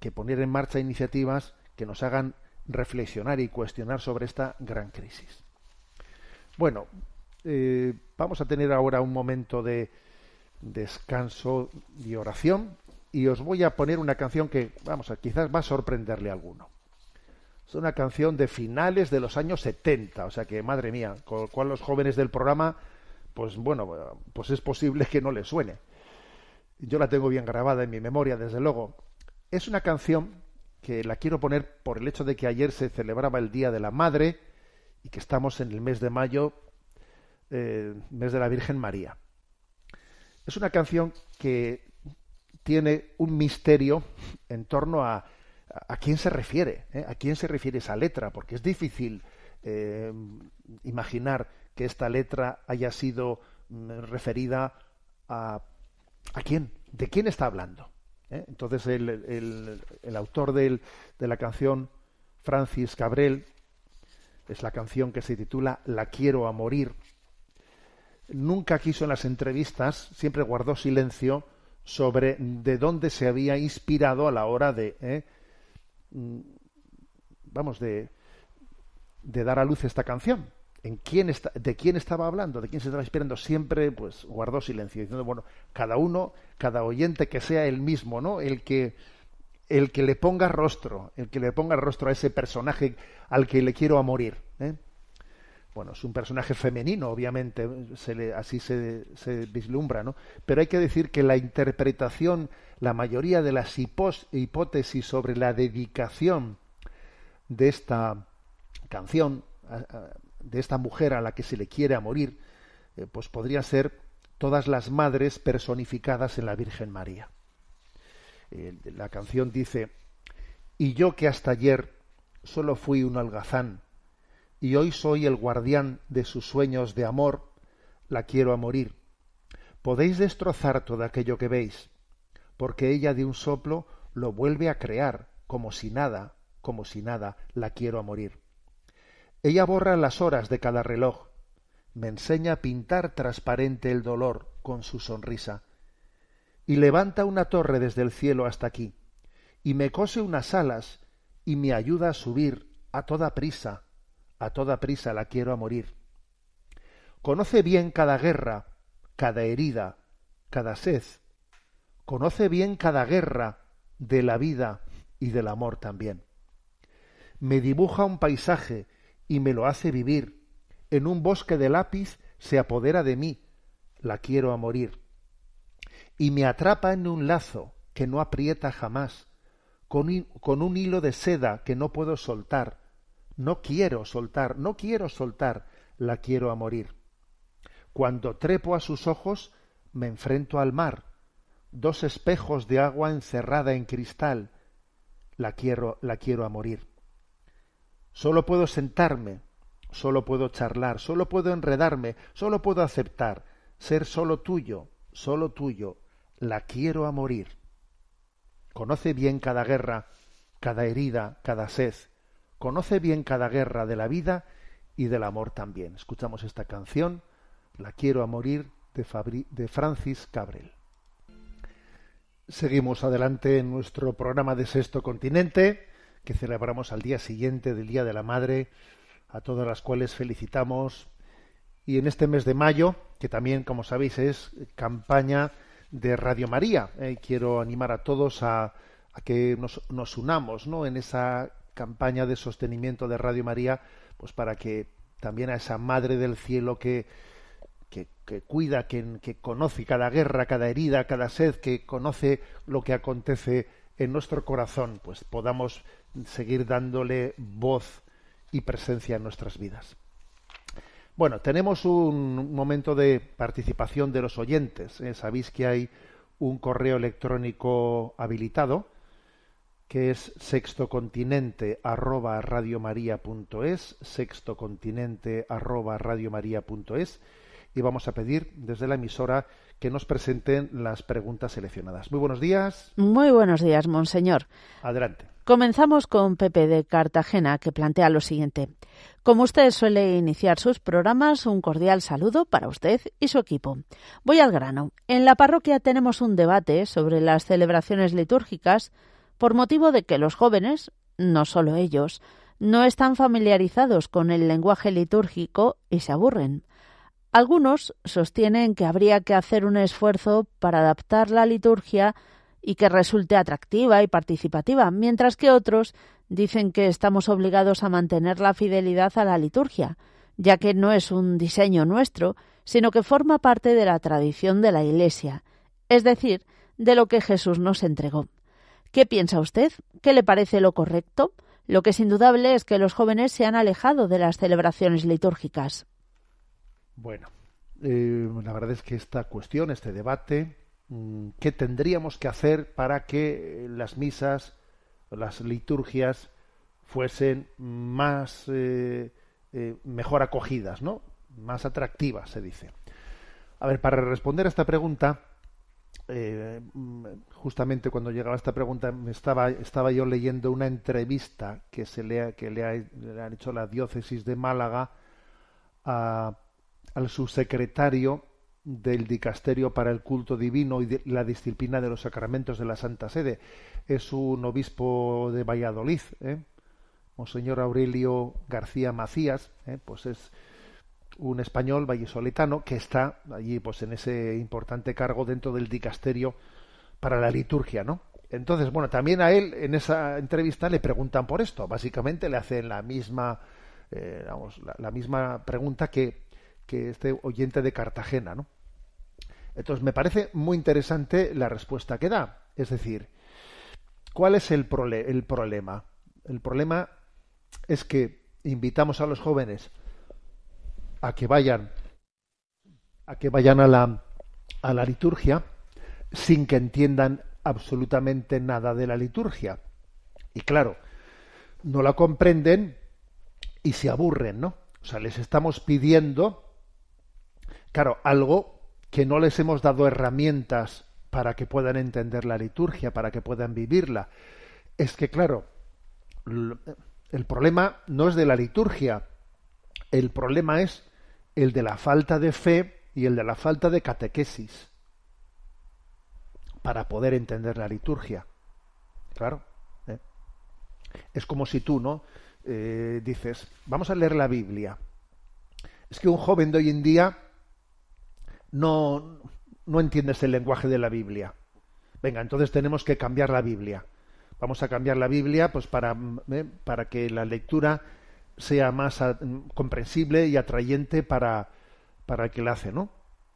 que poner en marcha iniciativas que nos hagan reflexionar y cuestionar sobre esta gran crisis. Bueno, eh, vamos a tener ahora un momento de descanso y oración y os voy a poner una canción que, vamos, a, quizás va a sorprenderle a alguno. Es una canción de finales de los años 70, o sea que, madre mía, con lo cual los jóvenes del programa, pues bueno, pues es posible que no les suene. Yo la tengo bien grabada en mi memoria, desde luego. Es una canción que la quiero poner por el hecho de que ayer se celebraba el Día de la Madre y que estamos en el mes de mayo, eh, mes de la Virgen María. Es una canción que tiene un misterio en torno a a quién se refiere, ¿eh? a quién se refiere esa letra, porque es difícil eh, imaginar que esta letra haya sido mm, referida a, a quién, de quién está hablando. ¿eh? Entonces el, autor de la canción, Francis Cabrel, es la canción que se titula La quiero a morir. Nunca quiso en las entrevistas, siempre guardó silencio sobre de dónde se había inspirado a la hora de, ¿eh? mm, vamos, de, de dar a luz esta canción ¿De quién estaba hablando? ¿De quién se estaba esperando Siempre pues, guardó silencio, diciendo, bueno, cada uno, cada oyente que sea el mismo, ¿no? El que, el que le ponga rostro, el que le ponga rostro a ese personaje al que le quiero a morir. ¿eh? Bueno, es un personaje femenino, obviamente, así se, vislumbra, ¿no? Pero hay que decir que la interpretación, la mayoría de las hipótesis sobre la dedicación de esta canción, de esta mujer a la que se le quiere a morir, eh, pues podría ser todas las madres personificadas en la Virgen María. Eh, la canción dice, y yo que hasta ayer solo fui un algazán, y hoy soy el guardián de sus sueños de amor, la quiero a morir. Podéis destrozar todo aquello que veis, porque ella de un soplo lo vuelve a crear, como si nada, como si nada, la quiero a morir. Ella borra las horas de cada reloj. Me enseña a pintar transparente el dolor con su sonrisa. Y levanta una torre desde el cielo hasta aquí. Y me cose unas alas y me ayuda a subir a toda prisa. A toda prisa la quiero a morir. Conoce bien cada guerra, cada herida, cada sed. Conoce bien cada guerra de la vida y del amor también. Me dibuja un paisaje y me lo hace vivir. En un bosque de lápiz se apodera de mí, la quiero a morir. Y me atrapa en un lazo que no aprieta jamás, con, un hilo de seda que no puedo soltar. No quiero soltar, no quiero soltar, la quiero a morir. Cuando trepo a sus ojos, me enfrento al mar, dos espejos de agua encerrada en cristal, la quiero, la quiero a morir. Solo puedo sentarme, solo puedo charlar, solo puedo enredarme, solo puedo aceptar, ser solo tuyo, solo tuyo, la quiero a morir. Conoce bien cada guerra, cada herida, cada sed, conoce bien cada guerra de la vida y del amor también. Escuchamos esta canción, La quiero a morir, de, de Francis Cabrel. Seguimos adelante en nuestro programa de Sexto Continente que celebramos al día siguiente del Día de la Madre, a todas las cuales felicitamos. Y en este mes de mayo, que también, como sabéis, es campaña de Radio María, eh, quiero animar a todos a, que nos, nos, unamos ¿no? en esa campaña de sostenimiento de Radio María, pues para que también a esa Madre del Cielo que, que, que, cuida, que, conoce cada guerra, cada herida, cada sed, que conoce lo que acontece en nuestro corazón, pues podamos seguir dándole voz y presencia en nuestras vidas. Bueno, tenemos un momento de participación de los oyentes. Eh, sabéis que hay un correo electrónico habilitado que es sextocontinente arroba sextocontinente arroba y vamos a pedir desde la emisora que nos presenten las preguntas seleccionadas. Muy buenos días. Muy buenos días, monseñor. Adelante. Comenzamos con Pepe de Cartagena, que plantea lo siguiente. Como usted suele iniciar sus programas, un cordial saludo para usted y su equipo. Voy al grano. En la parroquia tenemos un debate sobre las celebraciones litúrgicas por motivo de que los jóvenes, no solo ellos, no están familiarizados con el lenguaje litúrgico y se aburren. Algunos sostienen que habría que hacer un esfuerzo para adaptar la liturgia y que resulte atractiva y participativa, mientras que otros dicen que estamos obligados a mantener la fidelidad a la liturgia, ya que no es un diseño nuestro, sino que forma parte de la tradición de la Iglesia, es decir, de lo que Jesús nos entregó. ¿Qué piensa usted? ¿Qué le parece lo correcto? Lo que es indudable es que los jóvenes se han alejado de las celebraciones litúrgicas. Bueno, eh, la verdad es que esta cuestión, este debate, mm, ¿qué tendríamos que hacer para que eh, las misas, las liturgias, fuesen más eh, mejor acogidas, ¿no? Más atractivas, se dice. A ver, para responder a esta pregunta, mm, justamente cuando llegaba esta pregunta, estaba, estaba yo leyendo una entrevista que se le, que ha, le han hecho la diócesis de Málaga a al subsecretario del Dicasterio para el Culto Divino y la Disciplina de los Sacramentos de la Santa Sede. Es un obispo de Valladolid, ¿eh? Monseñor Aurelio García Macías, ¿eh? pues es un español vallisoletano que está allí pues en ese importante cargo dentro del Dicasterio para la liturgia, ¿no? Entonces, bueno, también a él en esa entrevista le preguntan por esto. Básicamente le hacen la misma, eh, la misma pregunta que que este oyente de Cartagena, ¿no? Entonces me parece muy interesante la respuesta que da. Es decir, ¿cuál es el, el problema? El problema es que invitamos a los jóvenes a que vayan a que vayan a la, a la liturgia sin que entiendan absolutamente nada de la liturgia. Y claro, no la comprenden y se aburren, ¿no? O sea, les estamos pidiendo Claro, algo que no les hemos dado herramientas para que puedan entender la liturgia, para que puedan vivirla. Es que, claro, el problema no es de la liturgia, el problema es el de la falta de fe y el de la falta de catequesis para poder entender la liturgia. Claro. ¿eh? Es como si tú, ¿no? Eh, dices, vamos a leer la Biblia. Es que un joven de hoy en día no, no entiendes el lenguaje de la Biblia. Venga, entonces tenemos que cambiar la Biblia. Vamos a cambiar la Biblia pues para, eh, para que la lectura sea más mm, comprensible y atrayente para, para el que la hace, ¿no?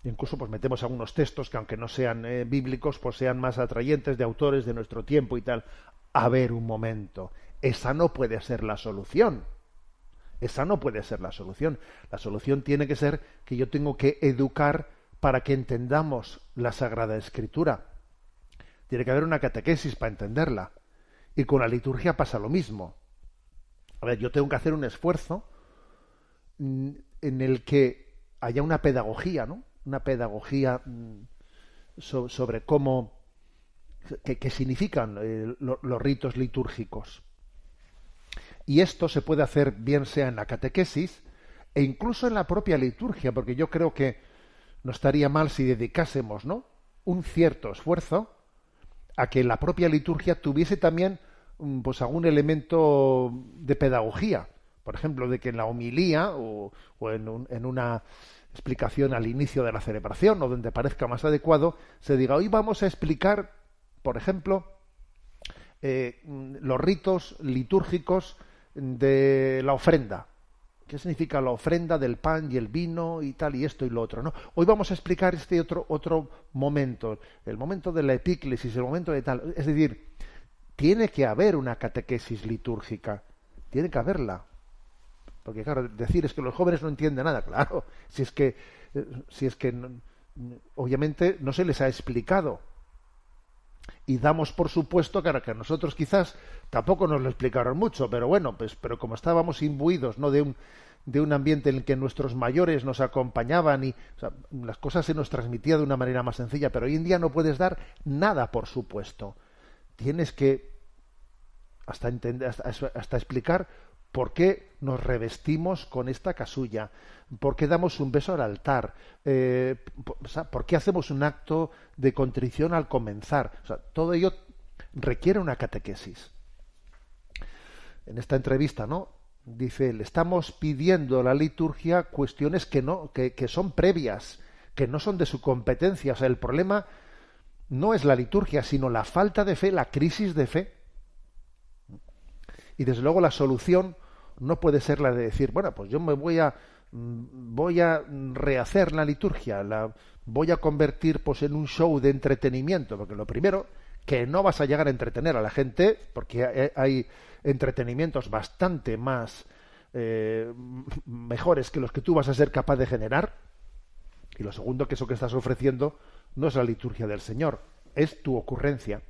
Incluso pues metemos algunos textos que aunque no sean eh, bíblicos, pues sean más atrayentes de autores de nuestro tiempo y tal. A ver un momento, esa no puede ser la solución. Esa no puede ser la solución. La solución tiene que ser que yo tengo que educar para que entendamos la Sagrada Escritura. Tiene que haber una catequesis para entenderla. Y con la liturgia pasa lo mismo. A ver, yo tengo que hacer un esfuerzo mm, en el que haya una pedagogía, ¿no? Una pedagogía mm, sobre cómo, qué, significan eh, los ritos litúrgicos. Y esto se puede hacer bien sea en la catequesis e incluso en la propia liturgia, porque yo creo que no estaría mal si dedicásemos, ¿no? un cierto esfuerzo a que la propia liturgia tuviese también mm, pues algún elemento de pedagogía, por ejemplo, de que en la homilía o, en, una explicación al inicio de la celebración o donde parezca más adecuado, se diga hoy vamos a explicar, por ejemplo, eh, mm, los ritos litúrgicos de la ofrenda, ¿Qué significa la ofrenda del pan y el vino y tal y esto y lo otro? ¿no? Hoy vamos a explicar este otro, otro momento, el momento de la epíclesis, el momento de tal. Es decir, tiene que haber una catequesis litúrgica, tiene que haberla. Porque claro, decir es que los jóvenes no entienden nada, claro. Si es que, eh, si es que, obviamente no se les ha explicado y damos por supuesto que, a nosotros quizás tampoco nos lo explicaron mucho, pero bueno, pues pero como estábamos imbuidos ¿no? de, un, de un ambiente en el que nuestros mayores nos acompañaban y las cosas se nos transmitían de una manera más sencilla, pero hoy en día no puedes dar nada por supuesto. Tienes que hasta, entender, hasta explicar por qué nos revestimos con esta casulla? ¿Por qué damos un beso al altar? Eh, ¿Por qué hacemos un acto de contrición al comenzar? todo ello requiere una catequesis. En esta entrevista, ¿no? Dice le estamos pidiendo a la liturgia cuestiones que no, que, que son previas, que no son de su competencia. O sea, el problema no es la liturgia, sino la falta de fe, la crisis de fe. Y desde luego la solución no puede ser la de decir, bueno, pues yo me voy a mm, voy a rehacer la liturgia, la voy a convertir pues en un show de entretenimiento, porque lo primero que no vas a llegar a entretener a la gente, porque eh, hay entretenimientos bastante más eh, mejores que los que tú vas a ser capaz de generar. Y lo segundo, que eso que estás ofreciendo no es la liturgia del Señor, es tu ocurrencia.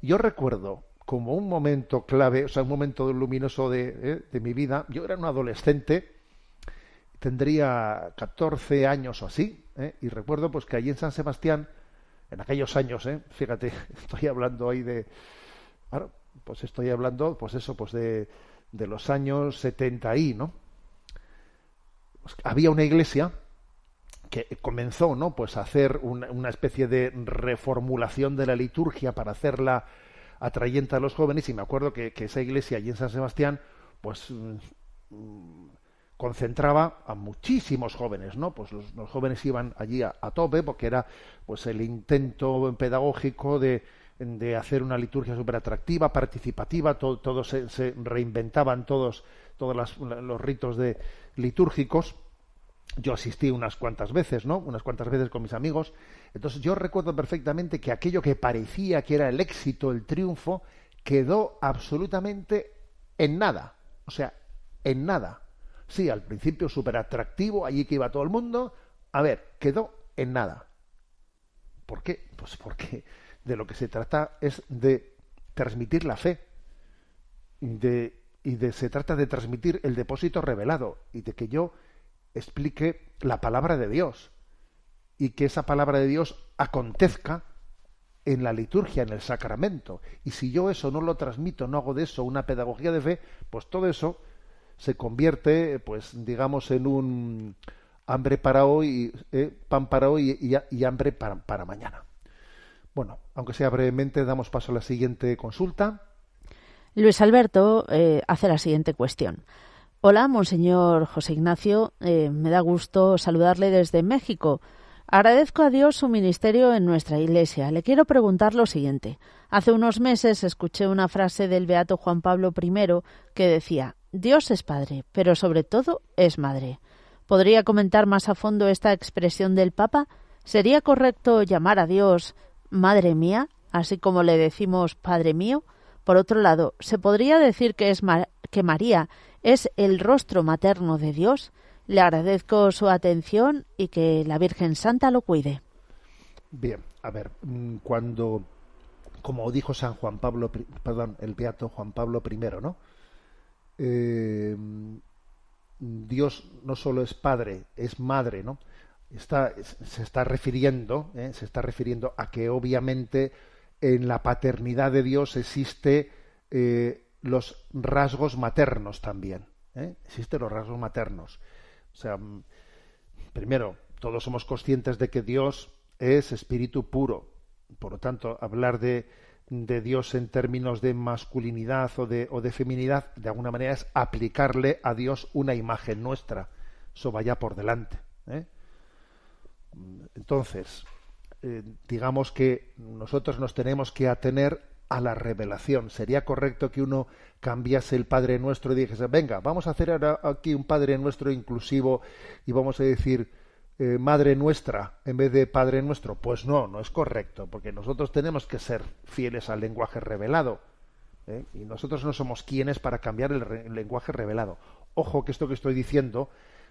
Yo recuerdo como un momento clave, o sea, un momento luminoso de, eh, mi vida. Yo era un adolescente, tendría 14 años o así, eh, y recuerdo pues que allí en San Sebastián, en aquellos años, ¿eh? fíjate, estoy hablando ahí de, bueno, pues estoy hablando, pues eso, pues de, de los años 70 y, ¿no? Pues había una iglesia que comenzó, ¿no? Pues a hacer una especie de reformulación de la liturgia para hacerla atrayente a los jóvenes y me acuerdo que, esa iglesia allí en San Sebastián pues mm, mm, concentraba a muchísimos jóvenes, ¿no? Pues los, jóvenes iban allí a, tope porque era pues el intento pedagógico de, hacer una liturgia súper atractiva, participativa, todos se, reinventaban todos, todos los ritos de litúrgicos. Yo asistí unas cuantas veces, ¿no? Unas cuantas veces con mis amigos entonces yo recuerdo perfectamente que aquello que parecía que era el éxito, el triunfo, quedó absolutamente en nada. O sea, en nada. Sí, al principio súper atractivo, allí que iba todo el mundo. A ver, quedó en nada. ¿Por qué? Pues porque de lo que se trata es de transmitir la fe. y de, se trata de transmitir el depósito revelado y de que yo explique la palabra de Dios y que esa palabra de Dios acontezca en la liturgia, en el sacramento. Y si yo eso no lo transmito, no hago de eso una pedagogía de fe, pues todo eso se convierte, pues digamos, en un hambre para hoy, eh, pan para hoy y, hambre para, mañana. Bueno, aunque sea brevemente, damos paso a la siguiente consulta. Luis Alberto eh, hace la siguiente cuestión. Hola, Monseñor José Ignacio. Eh, me da gusto saludarle desde México. Agradezco a Dios su ministerio en nuestra Iglesia. Le quiero preguntar lo siguiente. Hace unos meses escuché una frase del Beato Juan Pablo I que decía Dios es Padre, pero sobre todo es Madre. ¿Podría comentar más a fondo esta expresión del Papa? ¿Sería correcto llamar a Dios Madre mía, así como le decimos Padre mío? Por otro lado, ¿se podría decir que, es que María es el rostro materno de Dios? Le agradezco su atención y que la Virgen Santa lo cuide. Bien, a ver, mm, cuando, como dijo San Juan Pablo, perdón, el beato Juan Pablo I, ¿no? Em, Dios no solo es padre, es madre, ¿no? Está, se está refiriendo, ¿eh? se está refiriendo a que obviamente en la paternidad de Dios existe eh, los rasgos maternos también, ¿eh? existen los rasgos maternos o sea, mm, primero, todos somos conscientes de que Dios es espíritu puro. Por lo tanto, hablar de, Dios en términos de masculinidad o de, o de feminidad, de alguna manera es aplicarle a Dios una imagen nuestra. Eso vaya por delante. ¿eh? Entonces, eh, digamos que nosotros nos tenemos que atener a la revelación. Sería correcto que uno cambiase el Padre Nuestro y dijese, venga, vamos a hacer ahora aquí un Padre Nuestro inclusivo y vamos a decir eh, Madre Nuestra en vez de Padre Nuestro. Pues no, no es correcto, porque nosotros tenemos que ser fieles al lenguaje revelado. ¿eh? Y nosotros no somos quienes para cambiar el lenguaje revelado. Ojo que esto que estoy diciendo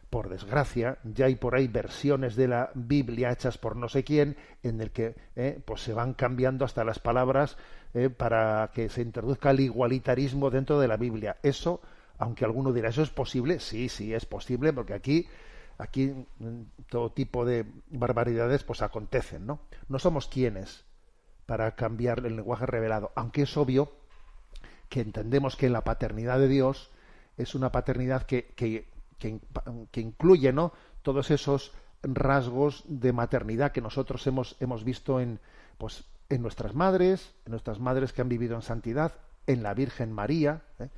por desgracia, ya hay por ahí versiones de la Biblia hechas por no sé quién, en el que eh, pues se van cambiando hasta las palabras eh, para que se introduzca el igualitarismo dentro de la Biblia. Eso, aunque alguno dirá, ¿eso es posible? Sí, sí, es posible, porque aquí, aquí mm, todo tipo de barbaridades pues acontecen, ¿no? No somos quienes para cambiar el lenguaje revelado, aunque es obvio que entendemos que la paternidad de Dios es una paternidad que, que que, incluye ¿no? todos esos rasgos de maternidad que nosotros hemos, hemos visto en, pues, en nuestras madres, en nuestras madres que han vivido en santidad, en la Virgen María ¿eh?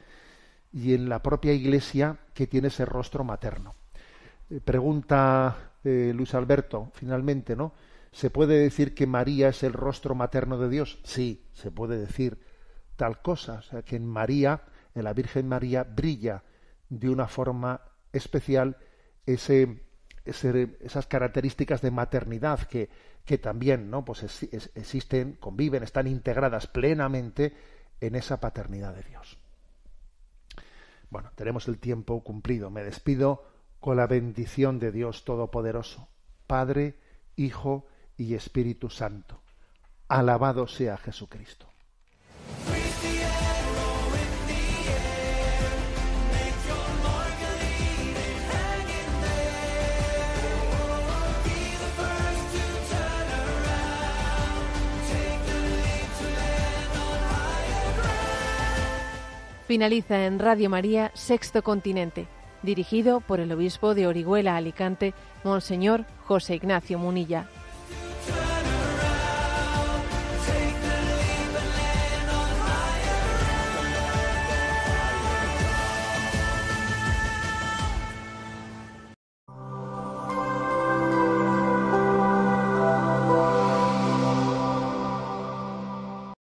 y en la propia Iglesia que tiene ese rostro materno. Eh, pregunta eh, Luis Alberto, finalmente, ¿no? ¿Se puede decir que María es el rostro materno de Dios? Sí, se puede decir tal cosa, o sea, que en María, en la Virgen María, brilla de una forma especial ese, esas características de maternidad que, que también ¿no? pues existen, conviven, están integradas plenamente en esa paternidad de Dios. Bueno, tenemos el tiempo cumplido. Me despido con la bendición de Dios Todopoderoso, Padre, Hijo y Espíritu Santo. Alabado sea Jesucristo. Finaliza en Radio María Sexto Continente, dirigido por el obispo de Orihuela Alicante, Monseñor José Ignacio Munilla.